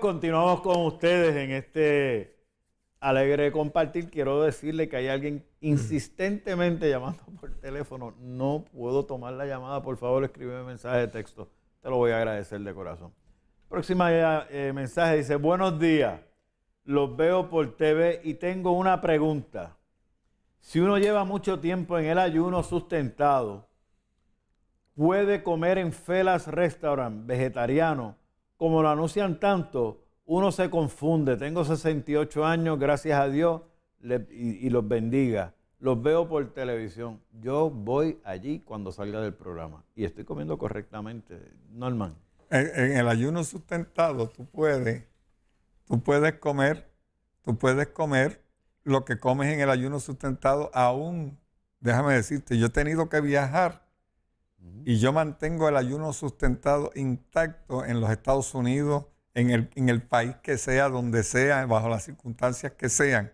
continuamos con ustedes en este alegre compartir. Quiero decirle que hay alguien insistentemente llamando por teléfono. No puedo tomar la llamada. Por favor, escríbeme mensaje de texto. Te lo voy a agradecer de corazón. Próxima eh, eh, mensaje dice, buenos días. Los veo por TV y tengo una pregunta. Si uno lleva mucho tiempo en el ayuno sustentado, puede comer en Felas Restaurant vegetariano como lo anuncian tanto, uno se confunde. Tengo 68 años, gracias a Dios, y, los bendiga. Los veo por televisión. Yo voy allí cuando salga del programa. Y estoy comiendo correctamente, Norman. En, en el ayuno sustentado tú puedes, tú puedes comer, tú puedes comer lo que comes en el ayuno sustentado aún. Déjame decirte, yo he tenido que viajar y yo mantengo el ayuno sustentado intacto en los Estados Unidos, en el, país que sea, donde sea, bajo las circunstancias que sean.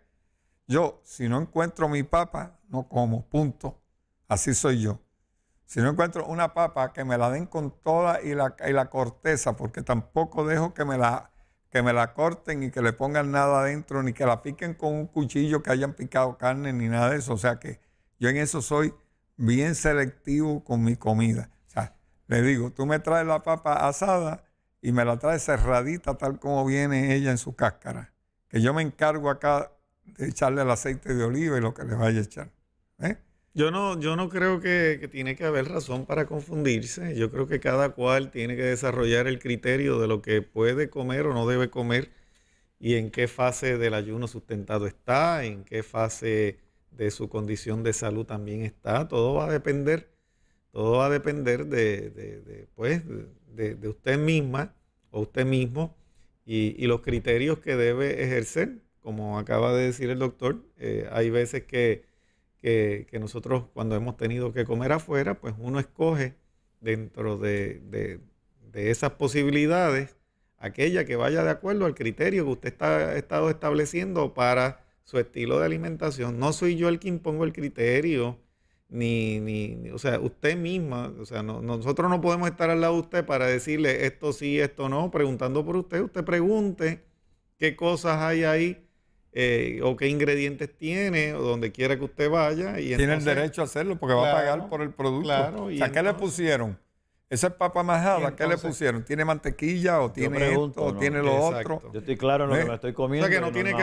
Yo, si no encuentro mi papa, no como, punto. Así soy yo. Si no encuentro una papa, que me la den con toda y la, y la corteza, porque tampoco dejo que me, la, que me la corten y que le pongan nada adentro, ni que la piquen con un cuchillo que hayan picado carne, ni nada de eso. O sea que yo en eso soy bien selectivo con mi comida. O sea, le digo, tú me traes la papa asada y me la traes cerradita tal como viene ella en su cáscara. Que yo me encargo acá de echarle el aceite de oliva y lo que le vaya a echar. ¿eh? Yo no, yo no creo que, que, tiene que haber razón para confundirse. Yo creo que cada cual tiene que desarrollar el criterio de lo que puede comer o no debe comer y en qué fase del ayuno sustentado está, en qué fase de su condición de salud también está. Todo va a depender, todo va a depender de, de, pues, usted misma o usted mismo y, los criterios que debe ejercer. Como acaba de decir el doctor, eh, hay veces que, que, nosotros cuando hemos tenido que comer afuera, pues uno escoge dentro de, esas posibilidades aquella que vaya de acuerdo al criterio que usted está estado estableciendo para su estilo de alimentación. No soy yo el que impongo el criterio, ni, ni, o sea, usted misma, o sea, nosotros no podemos estar al lado de usted para decirle esto sí, esto no, preguntando por usted. Usted pregunte qué cosas hay ahí. Eh, o qué ingredientes tiene o donde quiera que usted vaya. Y tiene el derecho a hacerlo porque va a pagar por el producto. Claro, y ¿qué le pusieron? Esa papa majada, ¿qué le pusieron? ¿Tiene mantequilla o tiene o tiene lo otro? Yo estoy claro en lo que me estoy comiendo. no, tiene que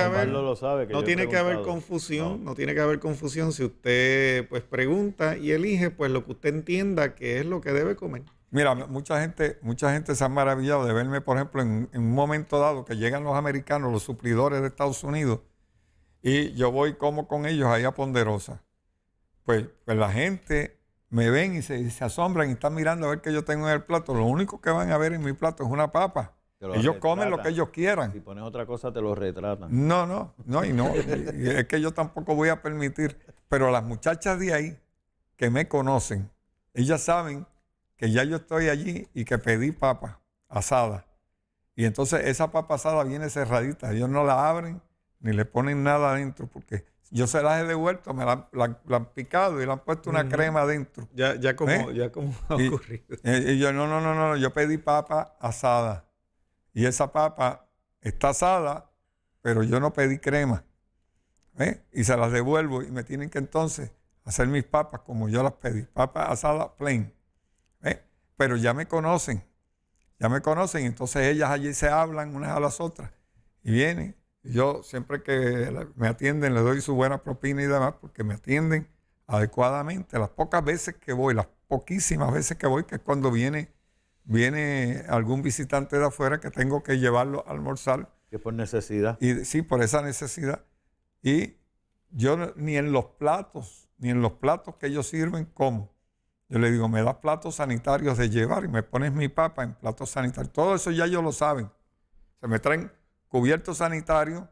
haber, confusión, no. tiene que haber confusión si usted pues pregunta y elige pues lo que usted entienda que es lo que debe comer. Mira, mucha gente, mucha gente se ha maravillado de verme, por ejemplo, en, un momento dado que llegan los americanos, los suplidores de Estados Unidos, y yo voy como con ellos ahí a Ponderosa. pues, pues la gente me ven y se, asombran y están mirando a ver qué yo tengo en el plato. Lo único que van a ver en mi plato es una papa. Ellos comen lo que ellos quieran. Si pones otra cosa, te lo retratan. No, no, no, y no. es que yo tampoco voy a permitir. Pero las muchachas de ahí que me conocen, ellas saben que ya yo estoy allí y que pedí papa asada. Y entonces esa papa asada viene cerradita. Ellos no la abren ni le ponen nada adentro porque yo se las he devuelto, me la, han picado y le han puesto una crema adentro. Ya, ya como, ¿Eh? ya como ha ocurrido. Eh, y, yo, no, no, no, no, yo pedí papa asada. Y esa papa está asada, pero yo no pedí crema. ¿eh? Y se las devuelvo y me tienen que entonces hacer mis papas como yo las pedí. papa asada plain. Pero ya me conocen. Ya me conocen. Entonces ellas allí se hablan unas a las otras. Y vienen yo siempre que me atienden le doy su buena propina y demás porque me atienden adecuadamente. Las pocas veces que voy, las poquísimas veces que voy, que es cuando viene, viene algún visitante de afuera que tengo que llevarlo a almorzar. Que por necesidad. Y, sí, por esa necesidad. Y yo ni en los platos, ni en los platos que ellos sirven, como. Yo le digo, me das platos sanitarios de llevar y me pones mi papa en platos sanitarios. Todo eso ya ellos lo saben. Se me traen cubierto sanitario,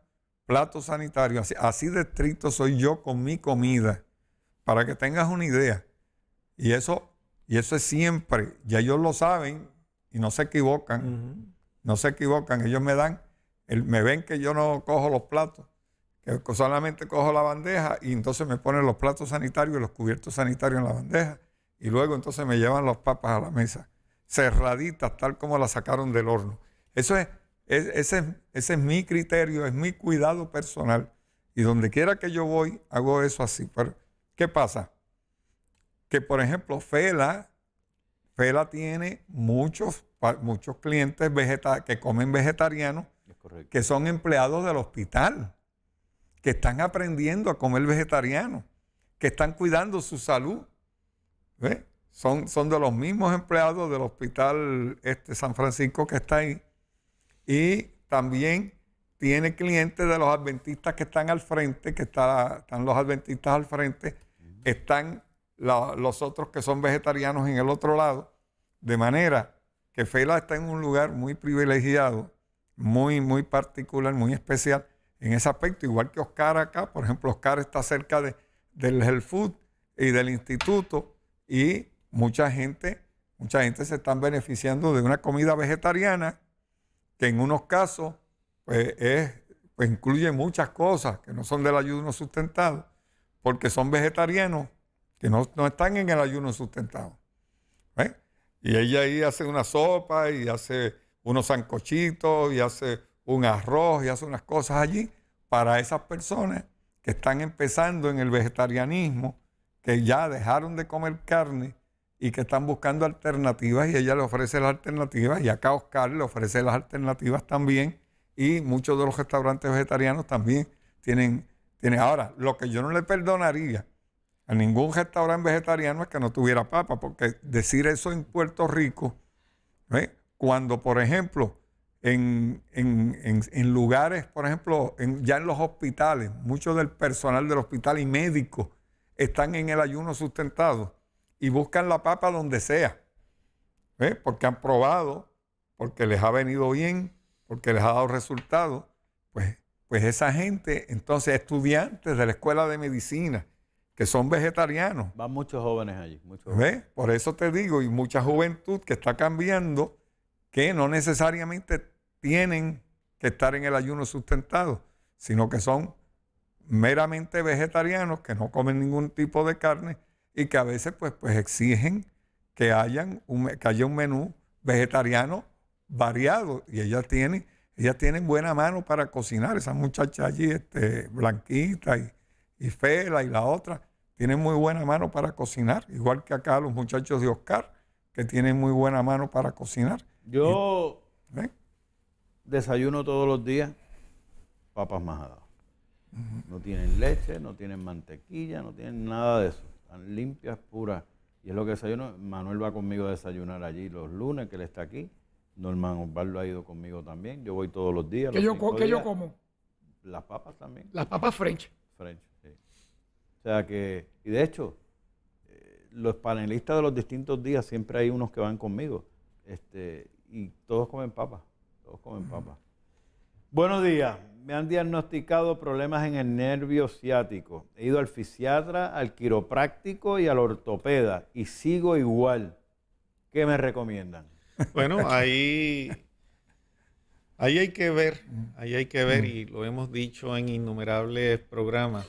plato sanitario. Así, de estricto soy yo con mi comida, para que tengas una idea. Y eso, y eso es siempre, ya ellos lo saben y no se equivocan, no se equivocan, ellos me dan, el, me ven que yo no cojo los platos, que solamente cojo la bandeja y entonces me ponen los platos sanitarios y los cubiertos sanitarios en la bandeja y luego entonces me llevan los papas a la mesa, cerraditas tal como las sacaron del horno. Eso es ese, es mi criterio, es mi cuidado personal. Y donde quiera que yo voy, hago eso así. Pero, ¿Qué pasa? Que, por ejemplo, Fela, Fela tiene muchos, muchos clientes que comen vegetarianos, que son empleados del hospital, que están aprendiendo a comer vegetariano, que están cuidando su salud. Son, son de los mismos empleados del hospital este San Francisco que está ahí y también tiene clientes de los adventistas que están al frente, que están los adventistas al frente, están los otros que son vegetarianos en el otro lado. De manera que Fela está en un lugar muy privilegiado, muy, muy particular, muy especial en ese aspecto. Igual que Oscar acá, por ejemplo, Oscar está cerca de, del health food y del instituto y mucha gente, mucha gente se está beneficiando de una comida vegetariana que en unos casos pues, es, pues, incluye muchas cosas que no son del ayuno sustentado, porque son vegetarianos que no, están en el ayuno sustentado. Y ella ahí hace una sopa y hace unos sancochitos y hace un arroz y hace unas cosas allí para esas personas que están empezando en el vegetarianismo, que ya dejaron de comer carne y que están buscando alternativas y ella le ofrece las alternativas y acá Oscar le ofrece las alternativas también y muchos de los restaurantes vegetarianos también tienen, tienen. Ahora, lo que yo no le perdonaría a ningún restaurante vegetariano es que no tuviera papa, porque decir eso en Puerto Rico, cuando por ejemplo en, lugares, por ejemplo, ya en los hospitales, muchos del personal del hospital y médicos están en el ayuno sustentado y buscan la papa donde sea, ¿eh? porque han probado, porque les ha venido bien, porque les ha dado resultado, pues, pues esa gente, entonces estudiantes de la escuela de medicina, que son vegetarianos. Van muchos jóvenes allí. Muchos jóvenes. Por eso te digo, y mucha juventud que está cambiando, que no necesariamente tienen que estar en el ayuno sustentado, sino que son meramente vegetarianos, que no comen ningún tipo de carne, y que a veces pues, pues exigen que, hayan un, que haya un menú vegetariano variado y ellas tienen, buena mano para cocinar. Esa muchacha allí, este, Blanquita y, y Fela y la otra, tienen muy buena mano para cocinar, igual que acá los muchachos de Oscar, que tienen muy buena mano para cocinar. Yo ¿eh? desayuno todos los días papas majadas. No tienen leche, no tienen mantequilla, no tienen nada de eso limpias, puras. Y es lo que desayuno. Manuel va conmigo a desayunar allí los lunes, que él está aquí. Norman Osvaldo ha ido conmigo también. Yo voy todos los días. ¿Qué, yo, como? Las papas también. Las papas French. French, O sea que, y de hecho, eh, los panelistas de los distintos días siempre hay unos que van conmigo. Este, y todos comen papas. Todos comen papas. Buenos días me han diagnosticado problemas en el nervio ciático. He ido al fisiatra, al quiropráctico y al ortopeda y sigo igual. ¿Qué me recomiendan? Bueno, ahí, ahí hay que ver, ahí hay que ver y lo hemos dicho en innumerables programas.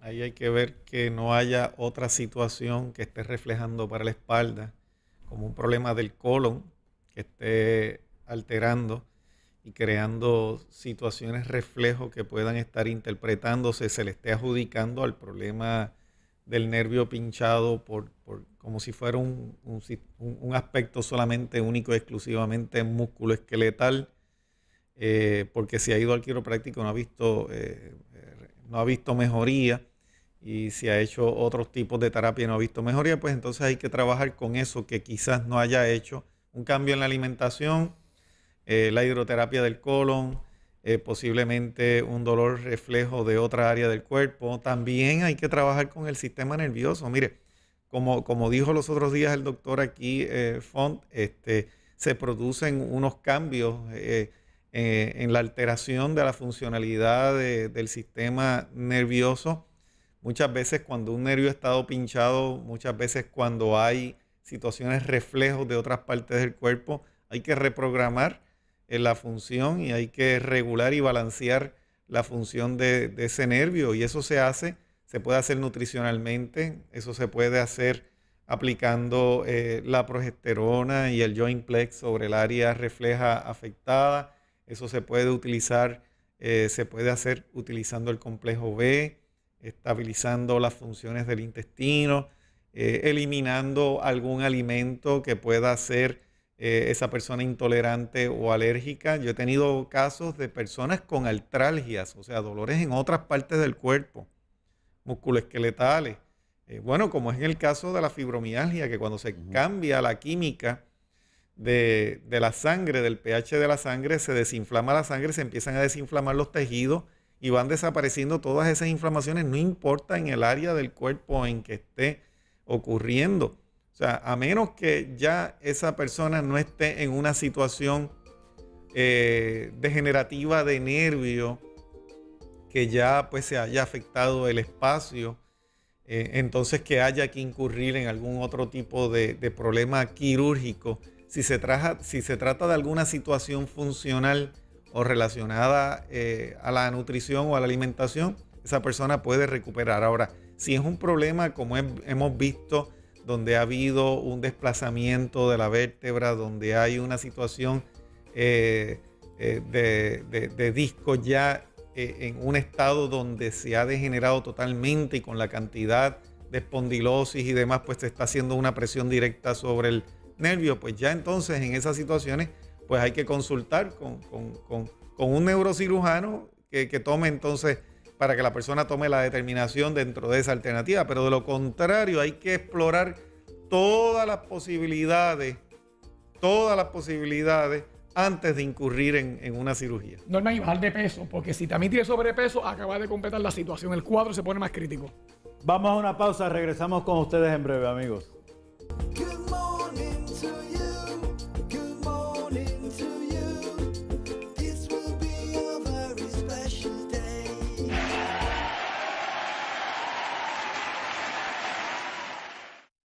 Ahí hay que ver que no haya otra situación que esté reflejando para la espalda, como un problema del colon que esté alterando y creando situaciones reflejo que puedan estar interpretándose, se le esté adjudicando al problema del nervio pinchado por, como si fuera un, un, aspecto solamente único, exclusivamente músculo esqueletal, eh, porque si ha ido al quiropráctico no ha visto, eh, no ha visto mejoría y si ha hecho otros tipos de terapia no ha visto mejoría, pues entonces hay que trabajar con eso que quizás no haya hecho. Un cambio en la alimentación, eh, la hidroterapia del colon, eh, posiblemente un dolor reflejo de otra área del cuerpo. También hay que trabajar con el sistema nervioso. Mire, como, como dijo los otros días el doctor aquí, eh, Font, este, se producen unos cambios en la alteración de la funcionalidad del sistema nervioso. Muchas veces cuando un nervio ha estado pinchado, muchas veces cuando hay situaciones reflejos de otras partes del cuerpo, hay que reprogramar en la función y hay que regular y balancear la función de, ese nervio y eso se hace, se puede hacer nutricionalmente, eso se puede hacer aplicando eh, la progesterona y el joint plex sobre el área refleja afectada, eso se puede utilizar, eh, se puede hacer utilizando el complejo B, estabilizando las funciones del intestino, eh, eliminando algún alimento que pueda ser eh, esa persona intolerante o alérgica. Yo he tenido casos de personas con artralgias, o sea, dolores en otras partes del cuerpo, musculoesqueletales. Eh, bueno, como es el caso de la fibromialgia, que cuando se cambia la química de, de la sangre, del pH de la sangre, se desinflama la sangre, se empiezan a desinflamar los tejidos y van desapareciendo todas esas inflamaciones, no importa en el área del cuerpo en que esté ocurriendo. O sea, a menos que ya esa persona no esté en una situación eh, degenerativa de nervio, que ya pues se haya afectado el espacio, eh, entonces que haya que incurrir en algún otro tipo de, problema quirúrgico. Si se, si se, trata de alguna situación funcional o relacionada eh, a la nutrición o a la alimentación, esa persona puede recuperar. Ahora, si es un problema como hemos visto donde ha habido un desplazamiento de la vértebra, donde hay una situación eh, eh, de, disco ya eh, en un estado donde se ha degenerado totalmente y con la cantidad de espondilosis y demás, pues se está haciendo una presión directa sobre el nervio, pues ya entonces en esas situaciones, pues hay que consultar con, un neurocirujano que, que tome entonces para que la persona tome la determinación dentro de esa alternativa. Pero de lo contrario, hay que explorar todas las posibilidades, todas las posibilidades antes de incurrir en, una cirugía. Norma, y bajar de peso, porque si también tiene sobrepeso, acaba de completar la situación. El cuadro se pone más crítico. Vamos a una pausa, regresamos con ustedes en breve, amigos.